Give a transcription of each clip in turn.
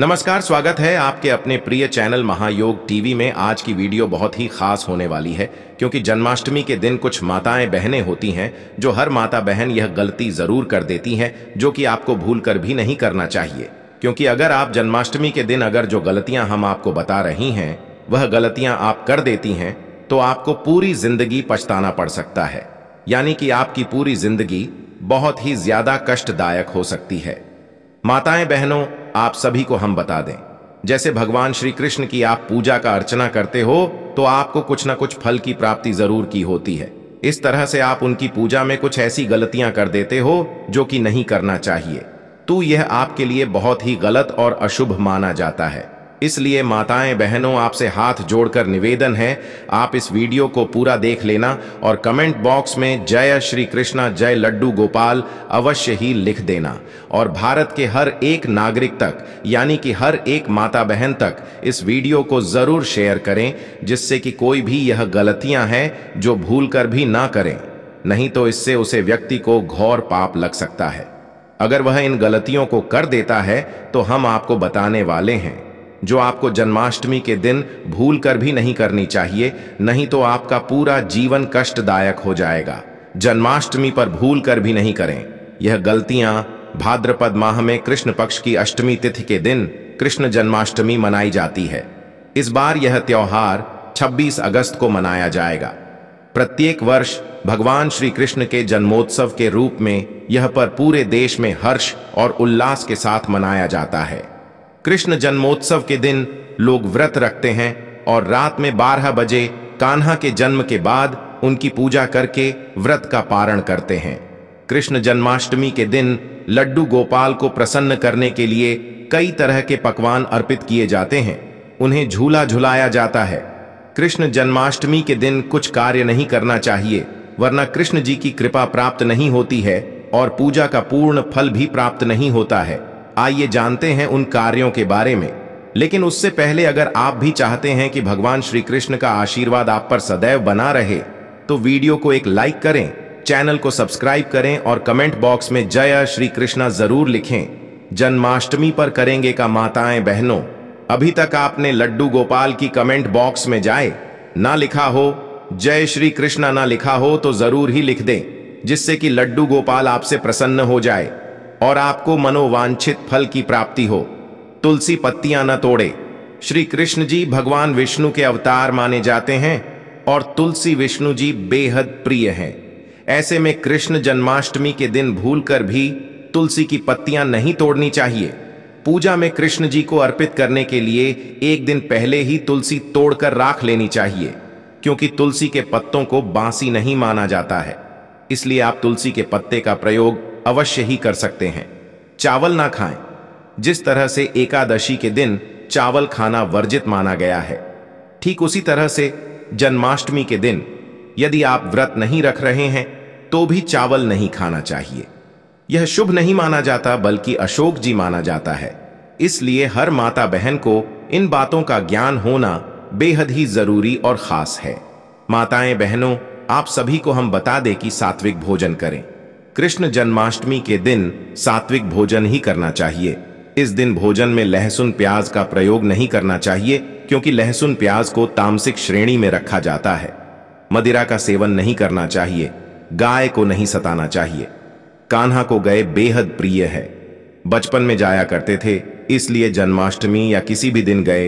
नमस्कार स्वागत है आपके अपने प्रिय चैनल महायोग टीवी में आज की वीडियो बहुत ही खास होने वाली है क्योंकि जन्माष्टमी के दिन कुछ माताएं बहनें होती हैं जो हर माता बहन यह गलती जरूर कर देती हैं जो कि आपको भूल कर भी नहीं करना चाहिए क्योंकि अगर आप जन्माष्टमी के दिन अगर जो गलतियां हम आपको बता रही हैं वह गलतियां आप कर देती हैं तो आपको पूरी जिंदगी पछताना पड़ सकता है यानी कि आपकी पूरी जिंदगी बहुत ही ज्यादा कष्टदायक हो सकती है माताएं बहनों आप सभी को हम बता दें जैसे भगवान श्री कृष्ण की आप पूजा का अर्चना करते हो तो आपको कुछ ना कुछ फल की प्राप्ति जरूर की होती है इस तरह से आप उनकी पूजा में कुछ ऐसी गलतियां कर देते हो जो कि नहीं करना चाहिए तो यह आपके लिए बहुत ही गलत और अशुभ माना जाता है इसलिए माताएं बहनों आपसे हाथ जोड़कर निवेदन है आप इस वीडियो को पूरा देख लेना और कमेंट बॉक्स में जय श्री कृष्णा जय लड्डू गोपाल अवश्य ही लिख देना और भारत के हर एक नागरिक तक यानी कि हर एक माता बहन तक इस वीडियो को ज़रूर शेयर करें जिससे कि कोई भी यह गलतियां हैं जो भूल कर भी ना करें नहीं तो इससे उसे व्यक्ति को घोर पाप लग सकता है अगर वह इन गलतियों को कर देता है तो हम आपको बताने वाले हैं जो आपको जन्माष्टमी के दिन भूल कर भी नहीं करनी चाहिए नहीं तो आपका पूरा जीवन कष्टदायक हो जाएगा जन्माष्टमी पर भूल कर भी नहीं करें यह गलतियां भाद्रपद माह में कृष्ण पक्ष की अष्टमी तिथि के दिन कृष्ण जन्माष्टमी मनाई जाती है इस बार यह त्योहार 26 अगस्त को मनाया जाएगा प्रत्येक वर्ष भगवान श्री कृष्ण के जन्मोत्सव के रूप में यह पर पूरे देश में हर्ष और उल्लास के साथ मनाया जाता है कृष्ण जन्मोत्सव के दिन लोग व्रत रखते हैं और रात में बारह बजे कान्हा के जन्म के बाद उनकी पूजा करके व्रत का पारण करते हैं कृष्ण जन्माष्टमी के दिन लड्डू गोपाल को प्रसन्न करने के लिए कई तरह के पकवान अर्पित किए जाते हैं उन्हें झूला झुलाया जाता है कृष्ण जन्माष्टमी के दिन कुछ कार्य नहीं करना चाहिए वरना कृष्ण जी की कृपा प्राप्त नहीं होती है और पूजा का पूर्ण फल भी प्राप्त नहीं होता है आइए जानते हैं उन कार्यों के बारे में लेकिन उससे पहले अगर आप भी चाहते हैं कि भगवान श्री कृष्ण का आशीर्वाद आप पर सदैव बना रहे तो वीडियो को एक लाइक करें चैनल को सब्सक्राइब करें और कमेंट बॉक्स में जय श्री कृष्णा जरूर लिखें जन्माष्टमी पर करेंगे का माताएं बहनों अभी तक आपने लड्डू गोपाल की कमेंट बॉक्स में जाए ना लिखा हो जय श्री कृष्णा ना लिखा हो तो जरूर ही लिख दें जिससे कि लड्डू गोपाल आपसे प्रसन्न हो जाए और आपको मनोवांछित फल की प्राप्ति हो तुलसी पत्तियां न तोड़े श्री कृष्ण जी भगवान विष्णु के अवतार माने जाते हैं और तुलसी विष्णु जी बेहद प्रिय हैं ऐसे में कृष्ण जन्माष्टमी के दिन भूलकर भी तुलसी की पत्तियां नहीं तोड़नी चाहिए पूजा में कृष्ण जी को अर्पित करने के लिए एक दिन पहले ही तुलसी तोड़कर राख लेनी चाहिए क्योंकि तुलसी के पत्तों को बांसी नहीं माना जाता है इसलिए आप तुलसी के पत्ते का प्रयोग अवश्य ही कर सकते हैं चावल ना खाएं जिस तरह से एकादशी के दिन चावल खाना वर्जित माना गया है ठीक उसी तरह से जन्माष्टमी के दिन यदि आप व्रत नहीं रख रहे हैं तो भी चावल नहीं खाना चाहिए यह शुभ नहीं माना जाता बल्कि अशोक जी माना जाता है इसलिए हर माता बहन को इन बातों का ज्ञान होना बेहद ही जरूरी और खास है माताएं बहनों आप सभी को हम बता दें कि सात्विक भोजन करें कृष्ण जन्माष्टमी के दिन सात्विक भोजन ही करना चाहिए इस दिन भोजन में लहसुन प्याज का प्रयोग नहीं करना चाहिए क्योंकि लहसुन प्याज को तामसिक श्रेणी में रखा जाता है मदिरा का सेवन नहीं करना चाहिए गाय को नहीं सताना चाहिए कान्हा को गए बेहद प्रिय है बचपन में जाया करते थे इसलिए जन्माष्टमी या किसी भी दिन गए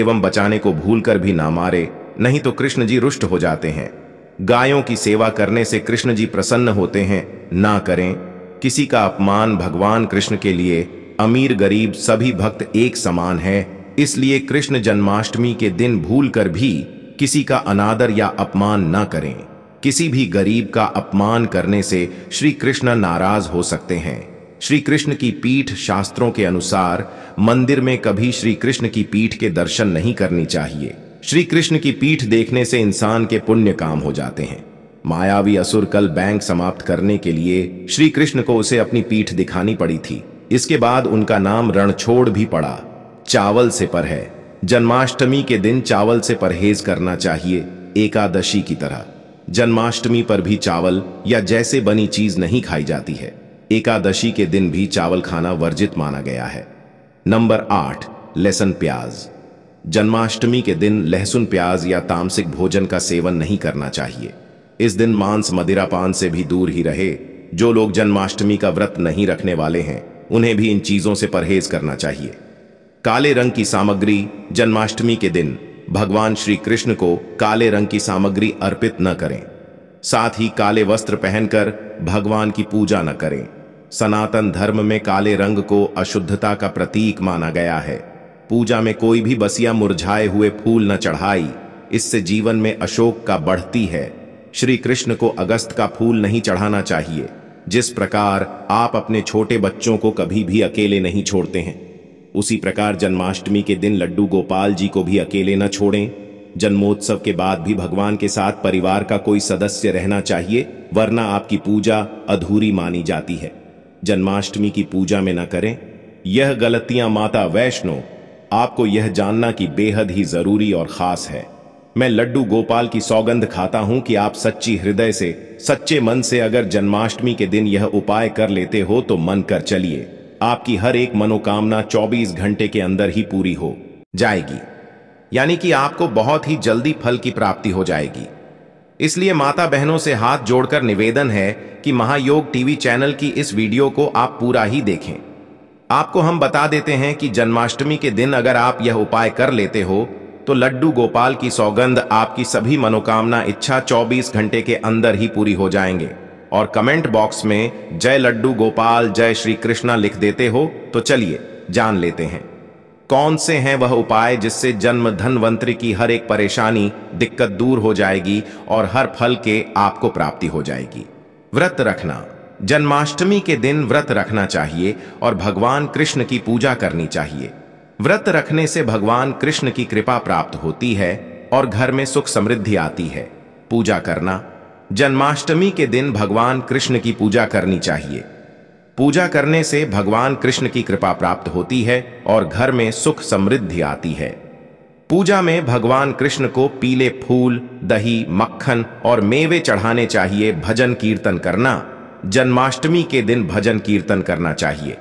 एवं बचाने को भूलकर भी ना मारे नहीं तो कृष्ण जी रुष्ट हो जाते हैं गायों की सेवा करने से कृष्ण जी प्रसन्न होते हैं ना करें किसी का अपमान भगवान कृष्ण के लिए अमीर गरीब सभी भक्त एक समान है इसलिए कृष्ण जन्माष्टमी के दिन भूलकर भी किसी का अनादर या अपमान ना करें किसी भी गरीब का अपमान करने से श्री कृष्ण नाराज हो सकते हैं श्री कृष्ण की पीठ शास्त्रों के अनुसार मंदिर में कभी श्री कृष्ण की पीठ के दर्शन नहीं करनी चाहिए श्री कृष्ण की पीठ देखने से इंसान के पुण्य काम हो जाते हैं मायावी असुर कल बैंक समाप्त करने के लिए श्री कृष्ण को उसे अपनी पीठ दिखानी पड़ी थी इसके बाद उनका नाम रणछोड़ भी पड़ा चावल से पर है जन्माष्टमी के दिन चावल से परहेज करना चाहिए एकादशी की तरह जन्माष्टमी पर भी चावल या जैसे बनी चीज नहीं खाई जाती है एकादशी के दिन भी चावल खाना वर्जित माना गया है नंबर आठ लेसन प्याज जन्माष्टमी के दिन लहसुन प्याज या तामसिक भोजन का सेवन नहीं करना चाहिए इस दिन मांस मदिरापान से भी दूर ही रहे जो लोग जन्माष्टमी का व्रत नहीं रखने वाले हैं उन्हें भी इन चीज़ों से परहेज करना चाहिए काले रंग की सामग्री जन्माष्टमी के दिन भगवान श्री कृष्ण को काले रंग की सामग्री अर्पित न करें साथ ही काले वस्त्र पहनकर भगवान की पूजा न करें सनातन धर्म में काले रंग को अशुद्धता का प्रतीक माना गया है पूजा में कोई भी बसिया मुरझाए हुए फूल न चढ़ाई इससे जीवन में अशोक का बढ़ती है श्री कृष्ण को अगस्त का फूल नहीं चढ़ाना चाहिए जिस प्रकार आप अपने छोटे बच्चों को कभी भी अकेले नहीं छोड़ते हैं उसी प्रकार जन्माष्टमी के दिन लड्डू गोपाल जी को भी अकेले न छोड़ें जन्मोत्सव के बाद भी भगवान के साथ परिवार का कोई सदस्य रहना चाहिए वरना आपकी पूजा अधूरी मानी जाती है जन्माष्टमी की पूजा में न करें यह गलतियां माता वैष्णो आपको यह जानना कि बेहद ही जरूरी और खास है मैं लड्डू गोपाल की सौगंध खाता हूं कि आप सच्ची हृदय से सच्चे मन से अगर जन्माष्टमी के दिन यह उपाय कर लेते हो तो मन कर चलिए आपकी हर एक मनोकामना 24 घंटे के अंदर ही पूरी हो जाएगी यानी कि आपको बहुत ही जल्दी फल की प्राप्ति हो जाएगी इसलिए माता बहनों से हाथ जोड़कर निवेदन है कि महायोग टीवी चैनल की इस वीडियो को आप पूरा ही देखें आपको हम बता देते हैं कि जन्माष्टमी के दिन अगर आप यह उपाय कर लेते हो तो लड्डू गोपाल की सौगंध आपकी सभी मनोकामना इच्छा 24 घंटे के अंदर ही पूरी हो जाएंगे और कमेंट बॉक्स में जय लड्डू गोपाल जय श्री कृष्णा लिख देते हो तो चलिए जान लेते हैं कौन से हैं वह उपाय जिससे जन्म धनवंतरी की हर एक परेशानी दिक्कत दूर हो जाएगी और हर फल के आपको प्राप्ति हो जाएगी व्रत रखना जन्माष्टमी के दिन व्रत रखना चाहिए और भगवान कृष्ण की पूजा करनी चाहिए व्रत रखने से भगवान कृष्ण की कृपा प्राप्त होती है और घर में सुख समृद्धि आती है पूजा करना जन्माष्टमी के दिन भगवान कृष्ण की पूजा करनी चाहिए पूजा करने से भगवान कृष्ण की कृपा प्राप्त होती है और घर में सुख समृद्धि आती है पूजा में भगवान कृष्ण को पीले फूल दही मक्खन और मेवे चढ़ाने चाहिए भजन कीर्तन करना जन्माष्टमी के दिन भजन कीर्तन करना चाहिए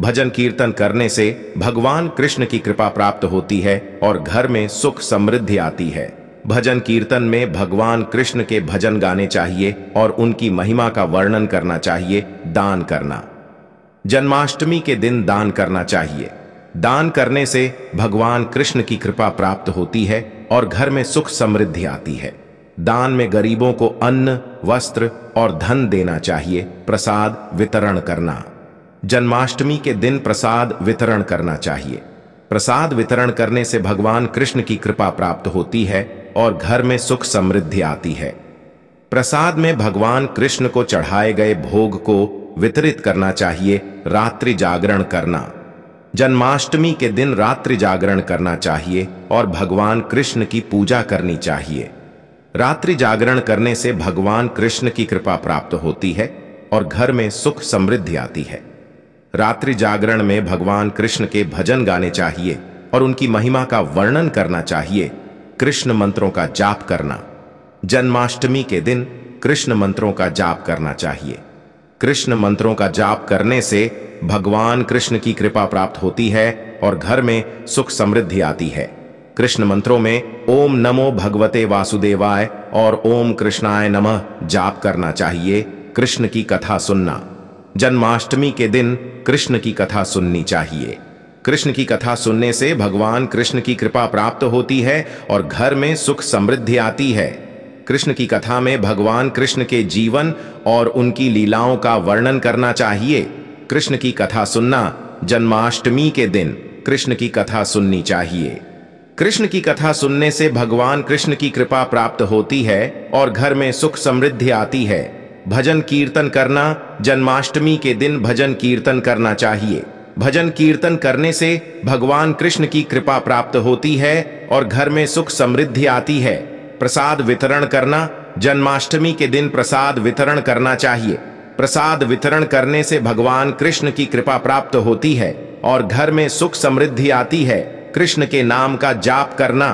भजन कीर्तन करने से भगवान कृष्ण की कृपा प्राप्त होती है और घर में सुख समृद्धि आती है भजन कीर्तन में भगवान कृष्ण के भजन गाने चाहिए और उनकी महिमा का वर्णन करना चाहिए दान करना जन्माष्टमी के दिन दान करना चाहिए दान करने से भगवान कृष्ण की कृपा प्राप्त होती है और घर में सुख समृद्धि आती है दान में गरीबों को अन्न वस्त्र और धन देना चाहिए प्रसाद वितरण करना जन्माष्टमी के दिन प्रसाद वितरण करना चाहिए प्रसाद वितरण करने से भगवान कृष्ण की कृपा प्राप्त होती है और घर में सुख समृद्धि आती है प्रसाद में भगवान कृष्ण को चढ़ाए गए भोग को वितरित करना चाहिए रात्रि जागरण करना जन्माष्टमी के दिन रात्रि जागरण करना चाहिए और भगवान कृष्ण की पूजा करनी चाहिए रात्रि जागरण करने से भगवान कृष्ण की कृपा प्राप्त होती है और घर में सुख समृद्धि आती है रात्रि जागरण में भगवान कृष्ण के भजन गाने चाहिए और उनकी महिमा का वर्णन करना चाहिए कृष्ण मंत्रों का जाप करना जन्माष्टमी के दिन कृष्ण मंत्रों का जाप करना चाहिए कृष्ण मंत्रों का जाप करने से भगवान कृष्ण की कृपा प्राप्त होती है और घर में सुख समृद्धि आती है कृष्ण मंत्रों में ओम नमो भगवते वासुदेवाय और ओम कृष्णाय नमः जाप करना चाहिए कृष्ण की कथा सुनना जन्माष्टमी के दिन कृष्ण की कथा सुननी चाहिए कृष्ण की कथा सुनने से भगवान कृष्ण की कृपा प्राप्त होती है और घर में सुख समृद्धि आती है कृष्ण की कथा में भगवान कृष्ण के जीवन और उनकी लीलाओं का वर्णन करना चाहिए कृष्ण की कथा सुनना जन्माष्टमी के दिन कृष्ण की कथा सुननी चाहिए कृष्ण की कथा सुनने से भगवान कृष्ण की कृपा प्राप्त होती है और घर में सुख समृद्धि आती है भजन कीर्तन करना जन्माष्टमी के दिन भजन कीर्तन करना चाहिए भजन कीर्तन करने से भगवान कृष्ण की कृपा प्राप्त होती है और घर में सुख समृद्धि आती है प्रसाद वितरण करना जन्माष्टमी के दिन प्रसाद वितरण करना चाहिए प्रसाद वितरण करने से भगवान कृष्ण की कृपा प्राप्त होती है और घर में सुख समृद्धि आती है कृष्ण के नाम का जाप करना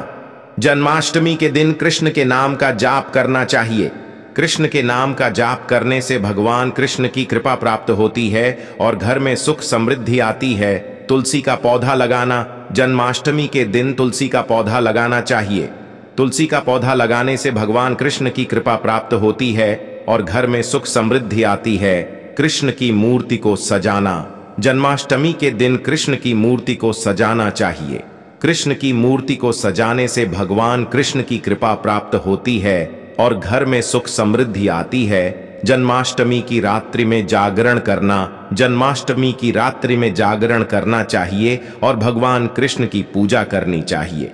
जन्माष्टमी के दिन कृष्ण के नाम का जाप करना चाहिए कृष्ण के नाम का जाप करने से भगवान कृष्ण की कृपा प्राप्त होती है और घर में सुख समृद्धि आती है तुलसी का पौधा लगाना जन्माष्टमी के दिन तुलसी का पौधा लगाना चाहिए तुलसी का पौधा लगाने से भगवान कृष्ण की कृपा प्राप्त होती है और घर में सुख समृद्धि आती है कृष्ण की मूर्ति को सजाना जन्माष्टमी के दिन कृष्ण की मूर्ति को सजाना चाहिए कृष्ण की मूर्ति को सजाने से भगवान कृष्ण की कृपा प्राप्त होती है और घर में सुख समृद्धि आती है जन्माष्टमी की रात्रि में जागरण करना जन्माष्टमी की रात्रि में जागरण करना चाहिए और भगवान कृष्ण की पूजा करनी चाहिए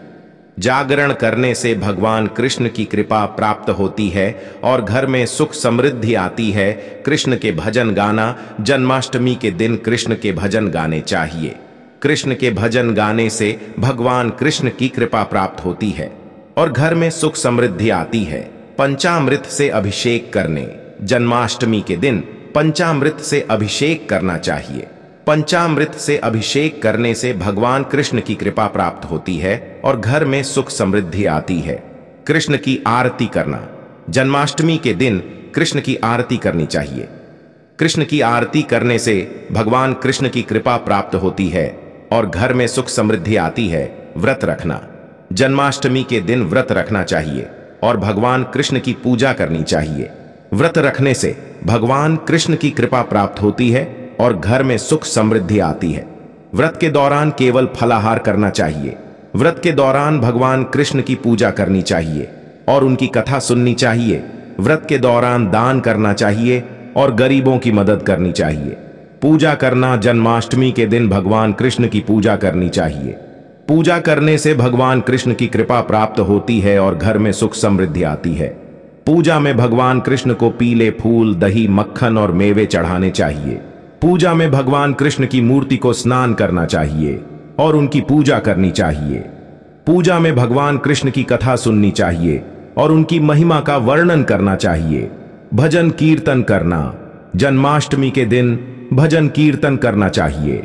जागरण करने से भगवान कृष्ण की कृपा प्राप्त होती है और घर में सुख समृद्धि आती है कृष्ण के भजन गाना जन्माष्टमी के दिन कृष्ण के भजन गाने चाहिए कृष्ण के भजन गाने से भगवान कृष्ण की कृपा प्राप्त होती है और घर में सुख समृद्धि आती है पंचामृत से अभिषेक करने जन्माष्टमी के दिन पंचामृत से अभिषेक करना चाहिए पंचामृत से अभिषेक करने से भगवान कृष्ण की कृपा प्राप्त होती है और घर में सुख समृद्धि आती है कृष्ण की आरती करना जन्माष्टमी के दिन कृष्ण की आरती करनी चाहिए कृष्ण की आरती करने से भगवान कृष्ण की कृपा प्राप्त होती है और घर में सुख समृद्धि आती है व्रत रखना जन्माष्टमी के दिन व्रत रखना चाहिए और भगवान कृष्ण की पूजा करनी चाहिए व्रत रखने से भगवान कृष्ण की कृपा प्राप्त होती है और घर में सुख समृद्धि आती है व्रत के दौरान केवल फलाहार करना चाहिए व्रत के दौरान भगवान कृष्ण की पूजा करनी चाहिए और उनकी कथा सुननी चाहिए व्रत के दौरान दान करना चाहिए और गरीबों की मदद करनी चाहिए पूजा करना जन्माष्टमी के दिन भगवान कृष्ण की पूजा करनी चाहिए पूजा करने से भगवान कृष्ण की कृपा प्राप्त होती है और घर में सुख समृद्धि आती है पूजा में भगवान कृष्ण को पीले फूल दही मक्खन और मेवे चढ़ाने चाहिए पूजा में भगवान कृष्ण की मूर्ति को स्नान करना चाहिए और उनकी पूजा करनी चाहिए पूजा में भगवान कृष्ण की कथा सुननी चाहिए और उनकी महिमा का वर्णन करना चाहिए भजन कीर्तन करना जन्माष्टमी के दिन भजन कीर्तन करना चाहिए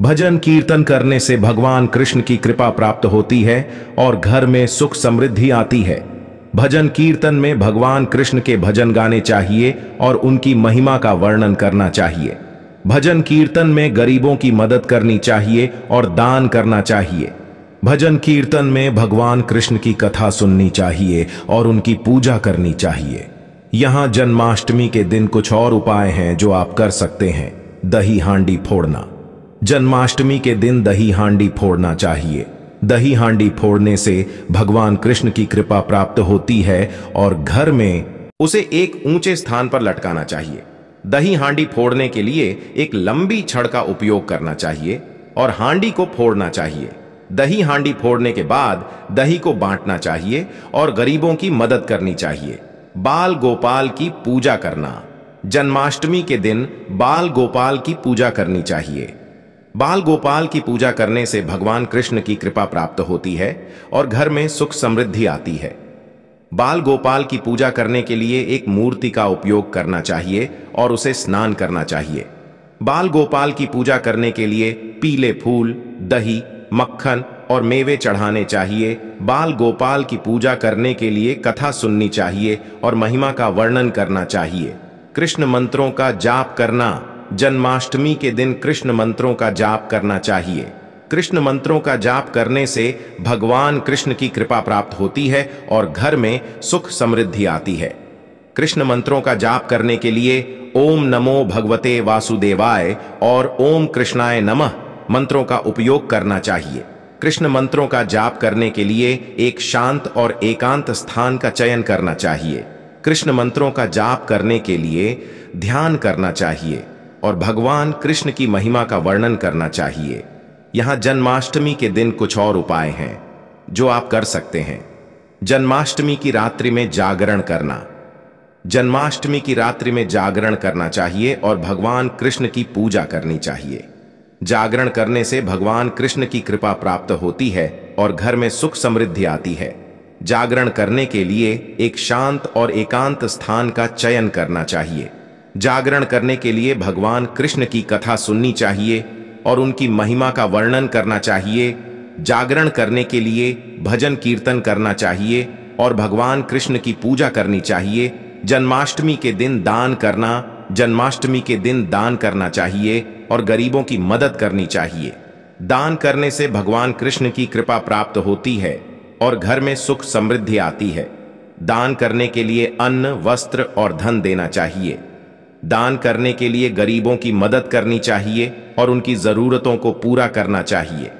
भजन कीर्तन करने से भगवान कृष्ण की कृपा प्राप्त होती है और घर में सुख समृद्धि आती है भजन कीर्तन में भगवान कृष्ण के भजन गाने चाहिए और उनकी महिमा का वर्णन करना चाहिए भजन कीर्तन में गरीबों की मदद करनी चाहिए और दान करना चाहिए भजन कीर्तन में भगवान कृष्ण की कथा सुननी चाहिए और उनकी पूजा करनी चाहिए यहां जन्माष्टमी के दिन कुछ और उपाय हैं जो आप कर सकते हैं दही हांडी फोड़ना जन्माष्टमी के दिन दही हांडी फोड़ना चाहिए दही हांडी फोड़ने से भगवान कृष्ण की कृपा प्राप्त होती है और घर में उसे एक ऊंचे स्थान पर लटकाना चाहिए दही हांडी फोड़ने के लिए एक लंबी छड़ का उपयोग करना चाहिए और हांडी को फोड़ना चाहिए दही हांडी फोड़ने के बाद दही को बांटना चाहिए और गरीबों की मदद करनी चाहिए बाल गोपाल की पूजा करना जन्माष्टमी के दिन बाल गोपाल की पूजा करनी चाहिए बाल गोपाल की पूजा करने से भगवान कृष्ण की कृपा प्राप्त होती है और घर में सुख समृद्धि आती है बाल गोपाल की पूजा करने के लिए एक मूर्ति का उपयोग करना चाहिए और उसे स्नान करना चाहिए बाल गोपाल की पूजा करने के लिए पीले फूल दही मक्खन और मेवे चढ़ाने चाहिए बाल गोपाल की पूजा करने के लिए कथा सुननी चाहिए और महिमा का वर्णन करना चाहिए कृष्ण मंत्रों का जाप करना जन्माष्टमी के दिन कृष्ण मंत्रों का जाप करना चाहिए कृष्ण मंत्रों का जाप करने से भगवान कृष्ण की कृपा प्राप्त होती है और घर में सुख समृद्धि आती है कृष्ण मंत्रों का जाप करने के लिए ओम नमो भगवते वासुदेवाय और ओम कृष्णाय नमः मंत्रों का उपयोग करना चाहिए कृष्ण मंत्रों का जाप करने के लिए एक शांत और एकांत स्थान का चयन करना चाहिए कृष्ण मंत्रों का जाप करने के लिए ध्यान करना चाहिए और भगवान कृष्ण की महिमा का वर्णन करना चाहिए यहां जन्माष्टमी के दिन कुछ और उपाय हैं जो आप कर सकते हैं जन्माष्टमी की रात्रि में जागरण करना जन्माष्टमी की रात्रि में जागरण करना चाहिए और भगवान कृष्ण की पूजा करनी चाहिए जागरण करने से भगवान कृष्ण की कृपा प्राप्त होती है और घर में सुख समृद्धि आती है जागरण करने के लिए एक शांत और एकांत स्थान का चयन करना चाहिए जागरण करने के लिए भगवान कृष्ण की कथा सुननी चाहिए और उनकी महिमा का वर्णन करना चाहिए जागरण करने के लिए भजन कीर्तन करना चाहिए और भगवान कृष्ण की पूजा करनी चाहिए जन्माष्टमी के दिन दान करना जन्माष्टमी के दिन दान करना चाहिए और गरीबों की मदद करनी चाहिए दान करने से भगवान कृष्ण की कृपा प्राप्त होती है और घर में सुख समृद्धि आती है दान करने के लिए अन्न वस्त्र और धन देना चाहिए दान करने के लिए गरीबों की मदद करनी चाहिए और उनकी ज़रूरतों को पूरा करना चाहिए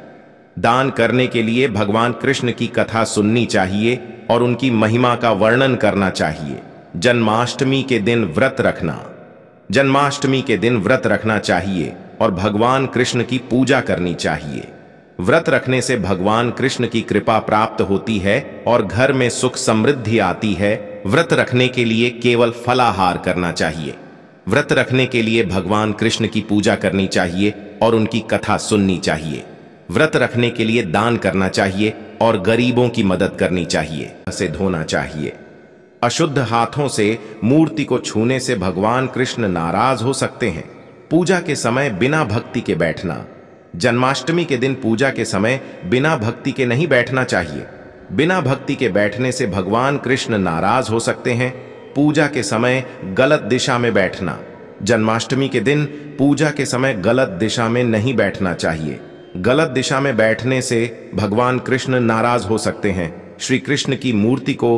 दान करने के लिए भगवान कृष्ण की कथा सुननी चाहिए और उनकी महिमा का वर्णन करना चाहिए जन्माष्टमी के दिन व्रत रखना जन्माष्टमी के दिन व्रत रखना चाहिए और भगवान कृष्ण की पूजा करनी चाहिए व्रत रखने से भगवान कृष्ण की कृपा प्राप्त होती है और घर में सुख समृद्धि आती है व्रत रखने के लिए केवल फलाहार करना चाहिए व्रत रखने के लिए भगवान कृष्ण की पूजा करनी चाहिए और उनकी कथा सुननी चाहिए व्रत रखने के लिए दान करना चाहिए और गरीबों की मदद करनी चाहिए उसे धोना चाहिए अशुद्ध हाथों से मूर्ति को छूने से भगवान कृष्ण नाराज हो सकते हैं पूजा के समय बिना भक्ति के बैठना जन्माष्टमी के दिन पूजा के समय बिना भक्ति के नहीं बैठना चाहिए बिना भक्ति के बैठने से भगवान कृष्ण नाराज हो सकते हैं पूजा के समय गलत दिशा में बैठना जन्माष्टमी के दिन पूजा के समय गलत दिशा में नहीं बैठना चाहिए गलत दिशा में बैठने से भगवान कृष्ण नाराज हो सकते हैं श्री कृष्ण की मूर्ति को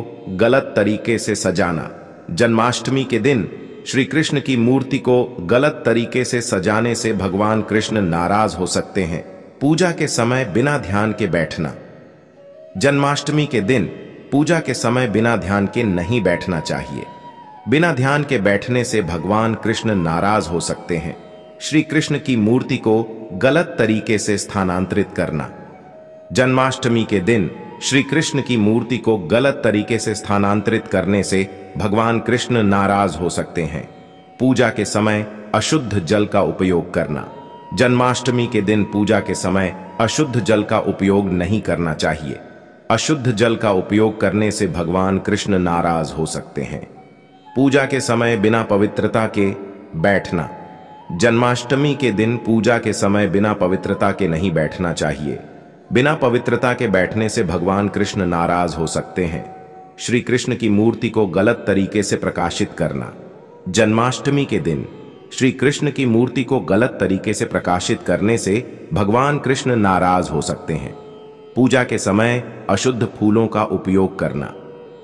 गलत तरीके से सजाना जन्माष्टमी के दिन श्री कृष्ण की मूर्ति को गलत तरीके से सजाने से भगवान कृष्ण नाराज हो सकते हैं पूजा के समय बिना ध्यान के बैठना जन्माष्टमी के दिन पूजा के समय बिना ध्यान के नहीं बैठना चाहिए बिना ध्यान के बैठने से भगवान कृष्ण नाराज हो सकते हैं श्री कृष्ण की मूर्ति को गलत तरीके से स्थानांतरित करना जन्माष्टमी के दिन श्री कृष्ण की मूर्ति को गलत तरीके से स्थानांतरित करने से भगवान कृष्ण नाराज हो सकते हैं पूजा के समय अशुद्ध जल का उपयोग करना जन्माष्टमी के दिन पूजा के समय अशुद्ध जल का उपयोग नहीं करना चाहिए अशुद्ध जल का उपयोग करने से भगवान कृष्ण नाराज हो सकते हैं पूजा के समय बिना पवित्रता के बैठना जन्माष्टमी के दिन पूजा के समय बिना पवित्रता के नहीं बैठना चाहिए बिना पवित्रता के बैठने से भगवान कृष्ण नाराज हो सकते हैं श्री कृष्ण की मूर्ति को गलत तरीके से प्रकाशित करना जन्माष्टमी के दिन श्री कृष्ण की मूर्ति को गलत तरीके से प्रकाशित करने से भगवान कृष्ण नाराज हो सकते हैं पूजा के समय अशुद्ध फूलों का उपयोग करना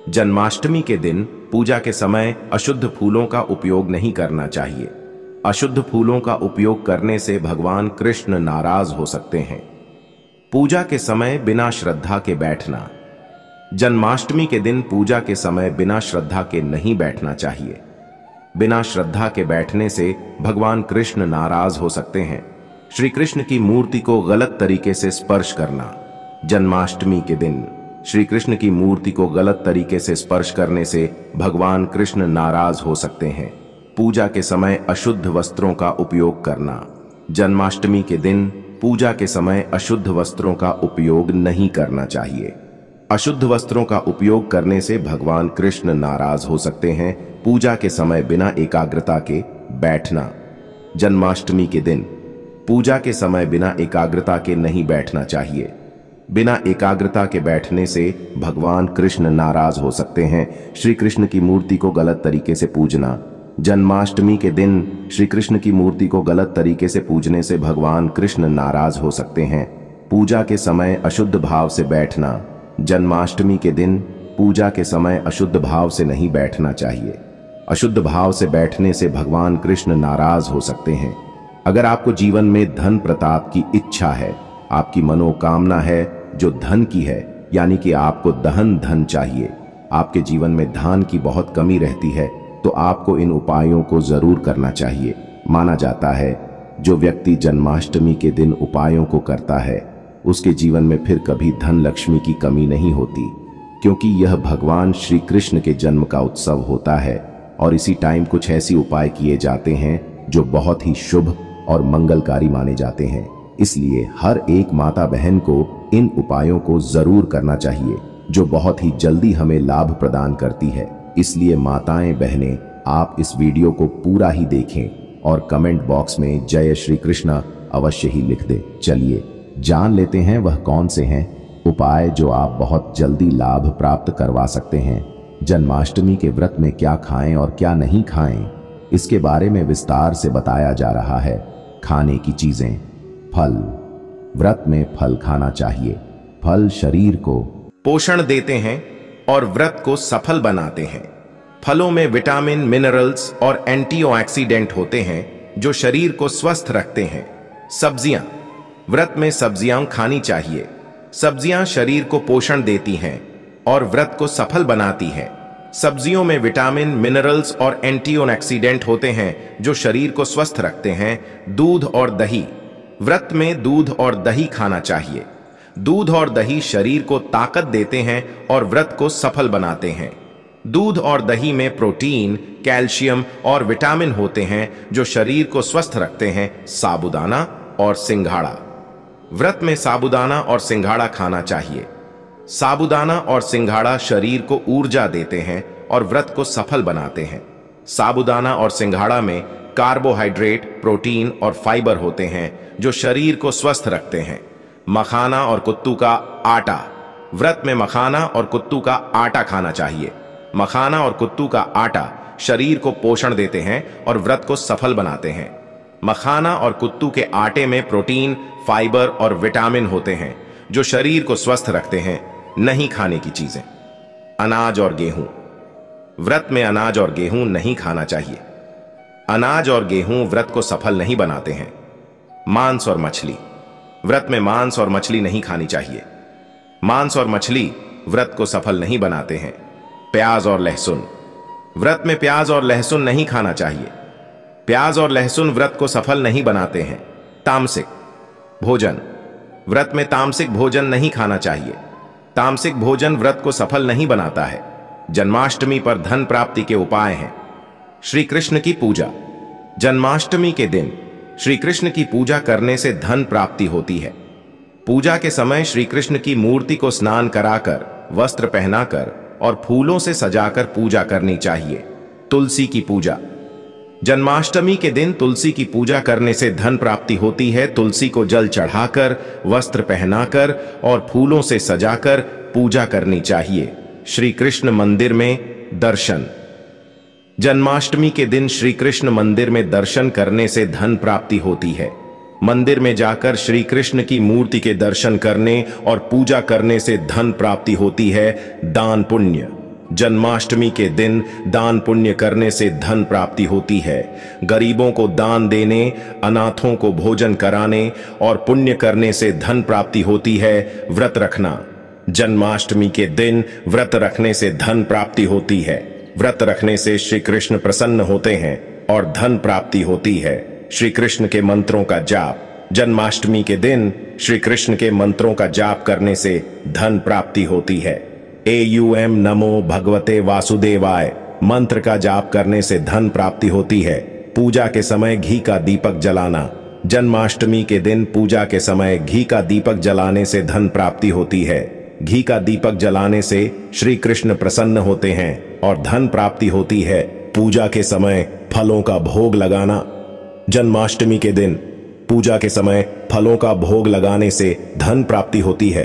जन्माष्टमी के दिन पूजा के समय अशुद्ध फूलों का उपयोग नहीं करना चाहिए अशुद्ध फूलों का उपयोग करने से भगवान कृष्ण नाराज हो सकते हैं पूजा के समय बिना श्रद्धा के बैठना जन्माष्टमी के दिन पूजा के समय बिना श्रद्धा के नहीं बैठना चाहिए बिना श्रद्धा के बैठने से भगवान कृष्ण नाराज हो सकते हैं श्री कृष्ण की मूर्ति को गलत तरीके से स्पर्श करना जन्माष्टमी के दिन श्री कृष्ण की मूर्ति को गलत तरीके से स्पर्श करने से भगवान कृष्ण नाराज हो सकते हैं पूजा के समय अशुद्ध वस्त्रों का उपयोग करना जन्माष्टमी के दिन पूजा के समय अशुद्ध वस्त्रों का उपयोग नहीं करना चाहिए अशुद्ध वस्त्रों का उपयोग करने से भगवान कृष्ण नाराज हो सकते हैं पूजा के समय बिना एकाग्रता के बैठना जन्माष्टमी के दिन पूजा के समय बिना एकाग्रता के नहीं बैठना चाहिए बिना एकाग्रता के बैठने से भगवान कृष्ण नाराज हो सकते हैं श्री कृष्ण की मूर्ति को गलत तरीके से पूजना जन्माष्टमी के दिन श्री कृष्ण की मूर्ति को गलत तरीके से पूजने से भगवान कृष्ण नाराज हो सकते हैं पूजा के समय अशुद्ध भाव से बैठना जन्माष्टमी के दिन पूजा के समय अशुद्ध भाव से नहीं बैठना चाहिए अशुद्ध भाव से बैठने से भगवान कृष्ण नाराज हो सकते हैं अगर आपको जीवन में धन प्रताप की इच्छा है आपकी मनोकामना है जो धन की है यानी कि आपको दहन धन चाहिए आपके जीवन में धान की बहुत कमी रहती है तो आपको इन उपायों को जरूर करना चाहिए माना जाता है जो व्यक्ति जन्माष्टमी के दिन उपायों को करता है उसके जीवन में फिर कभी धन लक्ष्मी की कमी नहीं होती क्योंकि यह भगवान श्री कृष्ण के जन्म का उत्सव होता है और इसी टाइम कुछ ऐसी उपाय किए जाते हैं जो बहुत ही शुभ और मंगलकारी माने जाते हैं इसलिए हर एक माता बहन को इन उपायों को जरूर करना चाहिए जो बहुत ही जल्दी हमें लाभ प्रदान करती है इसलिए माताएं बहनें आप इस वीडियो को पूरा ही देखें और कमेंट बॉक्स में जय श्री कृष्णा अवश्य ही लिख दे चलिए जान लेते हैं वह कौन से हैं उपाय जो आप बहुत जल्दी लाभ प्राप्त करवा सकते हैं जन्माष्टमी के व्रत में क्या खाएं और क्या नहीं खाएं इसके बारे में विस्तार से बताया जा रहा है खाने की चीजें फल व्रत में फल खाना चाहिए फल शरीर को पोषण देते हैं और व्रत को सफल बनाते हैं फलों में विटामिन मिनरल्स और एंटीऑक्सीडेंट होते हैं जो शरीर को स्वस्थ रखते हैं सब्जियां व्रत में सब्जियां खानी चाहिए सब्जियां शरीर को पोषण देती हैं और व्रत को सफल बनाती हैं सब्जियों में विटामिन मिनरल्स और एंटीऑक्सीडेंट होते हैं जो शरीर को स्वस्थ रखते हैं दूध और दही व्रत में दूध और दही खाना चाहिए दूध और दही शरीर को ताकत देते हैं और व्रत को सफल बनाते हैं दूध और दही में प्रोटीन कैल्शियम और विटामिन होते हैं जो शरीर को स्वस्थ रखते हैं साबुदाना और सिंघाड़ा व्रत में साबुदाना और सिंघाड़ा खाना चाहिए साबुदाना और सिंघाड़ा शरीर को ऊर्जा देते हैं और व्रत को सफल बनाते हैं साबुदाना और सिंघाड़ा में कार्बोहाइड्रेट प्रोटीन और फाइबर होते हैं जो शरीर को स्वस्थ रखते हैं मखाना और कुत्तू का आटा व्रत में मखाना और कुत्तू का आटा खाना चाहिए मखाना और कुत्तू का आटा शरीर को पोषण देते हैं और व्रत को सफल बनाते हैं मखाना और कुत्तू के आटे में प्रोटीन फाइबर और विटामिन होते हैं जो शरीर को स्वस्थ रखते हैं नहीं खाने की चीजें अनाज और गेहूं व्रत में अनाज और गेहूं नहीं खाना चाहिए अनाज और गेहूं व्रत को सफल नहीं बनाते हैं मांस और मछली व्रत में मांस और मछली नहीं खानी चाहिए मांस और मछली व्रत को सफल नहीं बनाते हैं प्याज और लहसुन व्रत में प्याज और लहसुन नहीं खाना चाहिए प्याज और लहसुन व्रत को सफल नहीं बनाते हैं तामसिक भोजन व्रत में तामसिक भोजन नहीं खाना चाहिए तामसिक भोजन व्रत को सफल नहीं बनाता है जन्माष्टमी पर धन प्राप्ति के उपाय हैं श्री कृष्ण की पूजा जन्माष्टमी के दिन श्री कृष्ण की पूजा करने से धन प्राप्ति होती है पूजा के समय श्री कृष्ण की मूर्ति को स्नान कराकर वस्त्र पहनाकर और फूलों से सजाकर पूजा करनी चाहिए तुलसी की पूजा जन्माष्टमी के दिन तुलसी की पूजा करने से धन प्राप्ति होती है तुलसी को जल चढ़ाकर वस्त्र पहनाकर और फूलों से सजाकर पूजा करनी चाहिए श्री कृष्ण मंदिर में दर्शन जन्माष्टमी के दिन श्री कृष्ण मंदिर में दर्शन करने से धन प्राप्ति होती है मंदिर में जाकर श्री कृष्ण की मूर्ति के दर्शन करने और पूजा करने से धन प्राप्ति होती है दान पुण्य जन्माष्टमी के दिन दान पुण्य करने से धन प्राप्ति होती है गरीबों को दान देने अनाथों को भोजन कराने और पुण्य करने से धन प्राप्ति होती है व्रत रखना जन्माष्टमी के दिन व्रत रखने से धन प्राप्ति होती है व्रत रखने से श्री कृष्ण प्रसन्न होते हैं और धन प्राप्ति होती है श्री कृष्ण के मंत्रों का जाप जन्माष्टमी के दिन श्री कृष्ण के मंत्रों का जाप करने से धन प्राप्ति होती है ए यू एम नमो भगवते वासुदेवाय मंत्र का जाप करने से धन प्राप्ति होती है पूजा के समय घी का दीपक जलाना जन्माष्टमी के दिन पूजा के समय घी का दीपक जलाने से धन प्राप्ति होती है घी का दीपक जलाने से श्री कृष्ण प्रसन्न होते हैं और धन प्राप्ति होती है पूजा के समय फलों का भोग लगाना जन्माष्टमी के दिन पूजा के समय फलों का भोग लगाने से धन प्राप्ति होती है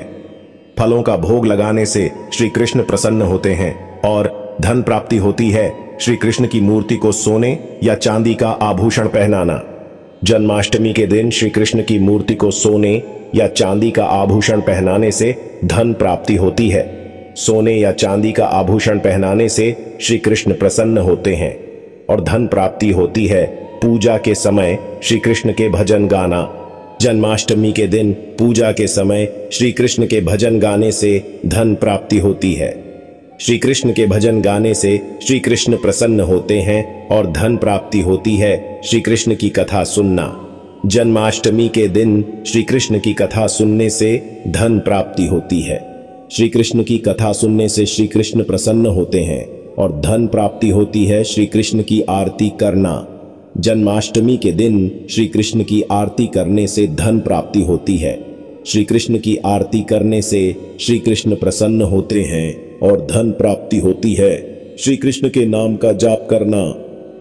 फलों का भोग लगाने से श्री कृष्ण प्रसन्न होते हैं और धन प्राप्ति होती है श्री कृष्ण की मूर्ति को सोने या चांदी का आभूषण पहनाना जन्माष्टमी के दिन श्री कृष्ण की मूर्ति को सोने या चांदी का आभूषण पहनाने से धन प्राप्ति होती है सोने या चांदी का आभूषण पहनाने से श्री कृष्ण प्रसन्न होते हैं और धन प्राप्ति होती है पूजा के समय श्री कृष्ण के भजन गाना जन्माष्टमी के दिन पूजा के समय श्री कृष्ण के भजन गाने से धन प्राप्ति होती है श्री कृष्ण के भजन गाने से श्री कृष्ण प्रसन्न होते हैं और धन प्राप्ति होती है श्री कृष्ण की कथा सुनना जन्माष्टमी के दिन श्री कृष्ण की कथा सुनने से धन प्राप्ति होती है श्री कृष्ण की कथा सुनने से श्री कृष्ण प्रसन्न होते हैं और धन प्राप्ति होती है श्री कृष्ण की आरती करना जन्माष्टमी के दिन श्री कृष्ण की आरती करने से धन प्राप्ति होती है श्री कृष्ण की आरती करने से श्री कृष्ण प्रसन्न होते हैं और धन प्राप्ति होती है श्री कृष्ण के नाम का जाप करना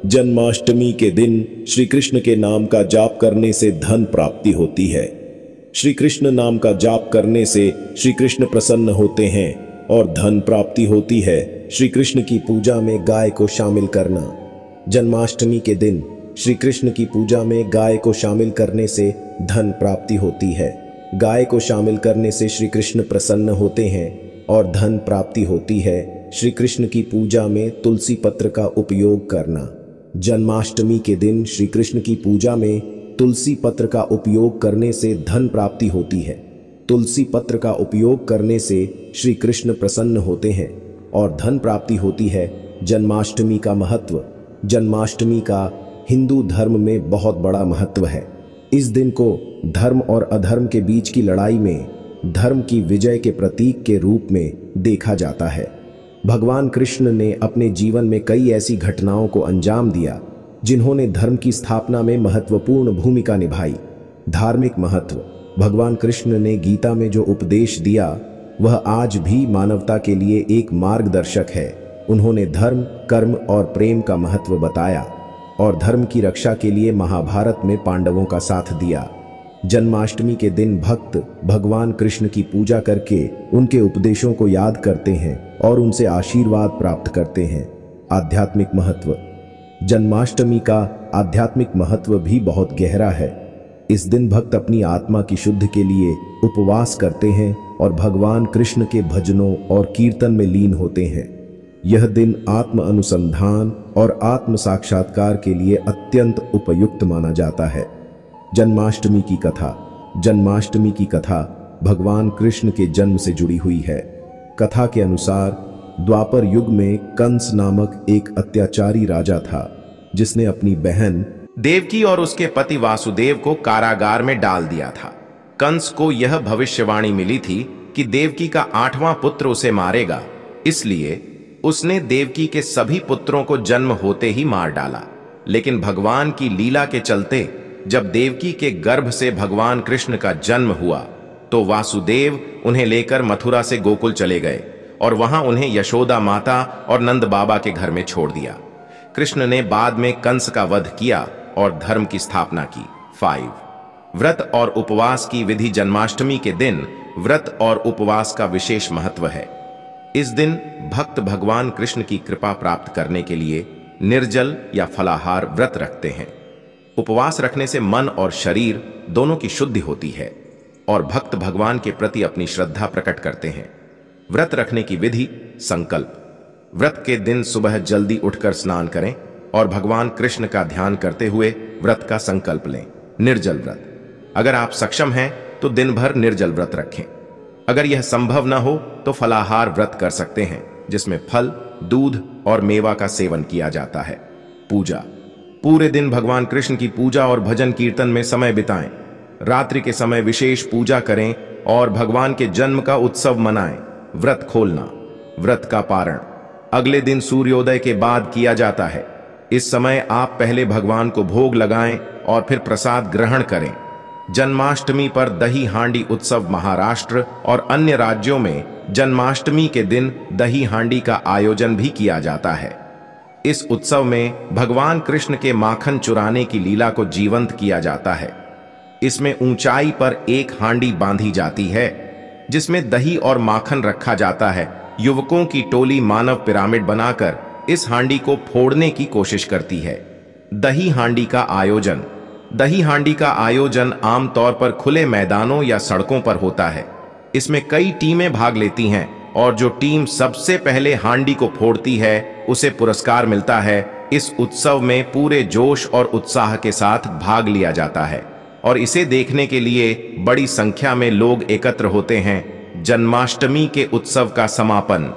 जन्माष्टमी के दिन श्री कृष्ण के नाम का जाप करने से धन प्राप्ति होती है श्री कृष्ण नाम का जाप करने से श्री कृष्ण प्रसन्न होते हैं और धन प्राप्ति होती है श्री कृष्ण की पूजा में गाय को शामिल करना जन्माष्टमी के दिन श्री कृष्ण की पूजा में गाय को शामिल करने से धन प्राप्ति होती है गाय को शामिल करने से श्री कृष्ण प्रसन्न होते हैं और धन प्राप्ति होती है श्री कृष्ण की पूजा में तुलसी पत्र का उपयोग करना जन्माष्टमी के दिन श्री कृष्ण की पूजा में तुलसी पत्र का उपयोग करने से धन प्राप्ति होती है तुलसी पत्र का उपयोग करने से श्री कृष्ण प्रसन्न होते हैं और धन प्राप्ति होती है जन्माष्टमी का महत्व जन्माष्टमी का हिंदू धर्म में बहुत बड़ा महत्व है इस दिन को धर्म और अधर्म के बीच की लड़ाई में धर्म की विजय के प्रतीक के रूप में देखा जाता है भगवान कृष्ण ने अपने जीवन में कई ऐसी घटनाओं को अंजाम दिया जिन्होंने धर्म की स्थापना में महत्वपूर्ण भूमिका निभाई धार्मिक महत्व भगवान कृष्ण ने गीता में जो उपदेश दिया वह आज भी मानवता के लिए एक मार्गदर्शक है उन्होंने धर्म कर्म और प्रेम का महत्व बताया और धर्म की रक्षा के लिए महाभारत में पांडवों का साथ दिया जन्माष्टमी के दिन भक्त भगवान कृष्ण की पूजा करके उनके उपदेशों को याद करते हैं और उनसे आशीर्वाद प्राप्त करते हैं आध्यात्मिक महत्व जन्माष्टमी का आध्यात्मिक महत्व भी बहुत गहरा है इस दिन भक्त अपनी आत्मा की शुद्ध के लिए उपवास करते हैं और भगवान कृष्ण के भजनों और कीर्तन में लीन होते हैं यह दिन आत्म अनुसंधान और आत्म साक्षात्कार के लिए अत्यंत उपयुक्त माना जाता है जन्माष्टमी की कथा जन्माष्टमी की कथा भगवान कृष्ण के जन्म से जुड़ी हुई है कथा के अनुसार द्वापर युग में कंस नामक एक अत्याचारी राजा था जिसने अपनी बहन देवकी और उसके पति वासुदेव को कारागार में डाल दिया था कंस को यह भविष्यवाणी मिली थी कि देवकी का आठवां पुत्र उसे मारेगा इसलिए उसने देवकी के सभी पुत्रों को जन्म होते ही मार डाला लेकिन भगवान की लीला के चलते जब देवकी के गर्भ से भगवान कृष्ण का जन्म हुआ तो वासुदेव उन्हें लेकर मथुरा से गोकुल चले गए और वहां उन्हें यशोदा माता और नंद बाबा के घर में छोड़ दिया कृष्ण ने बाद में कंस का वध किया और धर्म की स्थापना की फाइव व्रत और उपवास की विधि जन्माष्टमी के दिन व्रत और उपवास का विशेष महत्व है इस दिन भक्त भगवान कृष्ण की कृपा प्राप्त करने के लिए निर्जल या फलाहार व्रत रखते हैं उपवास रखने से मन और शरीर दोनों की शुद्धि होती है और भक्त भगवान के प्रति अपनी श्रद्धा प्रकट करते हैं व्रत रखने की विधि संकल्प व्रत के दिन सुबह जल्दी उठकर स्नान करें और भगवान कृष्ण का ध्यान करते हुए व्रत का संकल्प लें निर्जल व्रत अगर आप सक्षम हैं तो दिन भर निर्जल व्रत रखें अगर यह संभव न हो तो फलाहार व्रत कर सकते हैं जिसमें फल दूध और मेवा का सेवन किया जाता है पूजा पूरे दिन भगवान कृष्ण की पूजा और भजन कीर्तन में समय बिताएं रात्रि के समय विशेष पूजा करें और भगवान के जन्म का उत्सव मनाएं व्रत खोलना व्रत का पारण अगले दिन सूर्योदय के बाद किया जाता है इस समय आप पहले भगवान को भोग लगाएं और फिर प्रसाद ग्रहण करें जन्माष्टमी पर दही हांडी उत्सव महाराष्ट्र और अन्य राज्यों में जन्माष्टमी के दिन दही हांडी का आयोजन भी किया जाता है इस उत्सव में भगवान कृष्ण के माखन चुराने की लीला को जीवंत किया जाता है इसमें ऊंचाई पर एक हांडी बांधी जाती है जिसमें दही और माखन रखा जाता है युवकों की टोली मानव पिरामिड बनाकर इस हांडी को फोड़ने की कोशिश करती है दही हांडी का आयोजन दही हांडी का आयोजन आमतौर पर खुले मैदानों या सड़कों पर होता है इसमें कई टीमें भाग लेती हैं और जो टीम सबसे पहले हांडी को फोड़ती है उसे पुरस्कार मिलता है इस उत्सव में पूरे जोश और उत्साह के साथ भाग लिया जाता है और इसे देखने के लिए बड़ी संख्या में लोग एकत्र होते हैं जन्माष्टमी के उत्सव का समापन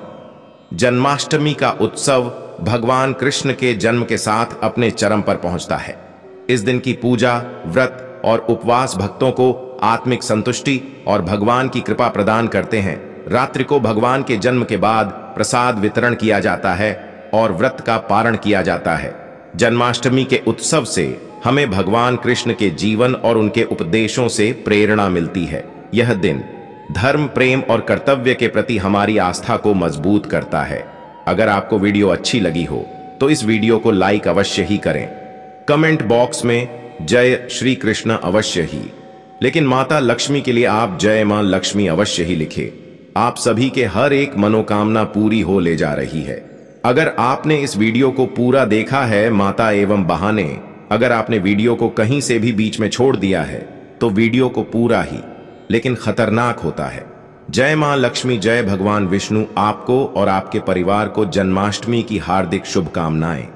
जन्माष्टमी का उत्सव भगवान कृष्ण के जन्म के साथ अपने चरम पर पहुंचता है इस दिन की पूजा व्रत और उपवास भक्तों को आत्मिक संतुष्टि और भगवान की कृपा प्रदान करते हैं रात्रि को भगवान के जन्म के बाद प्रसाद वितरण किया जाता है और व्रत का पारण किया जाता है जन्माष्टमी के उत्सव से हमें भगवान कृष्ण के जीवन और उनके उपदेशों से प्रेरणा मिलती है यह दिन धर्म प्रेम और कर्तव्य के प्रति हमारी आस्था को मजबूत करता है अगर आपको वीडियो अच्छी लगी हो तो इस वीडियो को लाइक अवश्य ही करें कमेंट बॉक्स में जय श्री कृष्ण अवश्य ही लेकिन माता लक्ष्मी के लिए आप जय मां लक्ष्मी अवश्य ही लिखें आप सभी के हर एक मनोकामना पूरी हो ले जा रही है अगर आपने इस वीडियो को पूरा देखा है माता एवं बहाने अगर आपने वीडियो को कहीं से भी बीच में छोड़ दिया है तो वीडियो को पूरा ही लेकिन खतरनाक होता है जय मां लक्ष्मी जय भगवान विष्णु आपको और आपके परिवार को जन्माष्टमी की हार्दिक शुभकामनाएं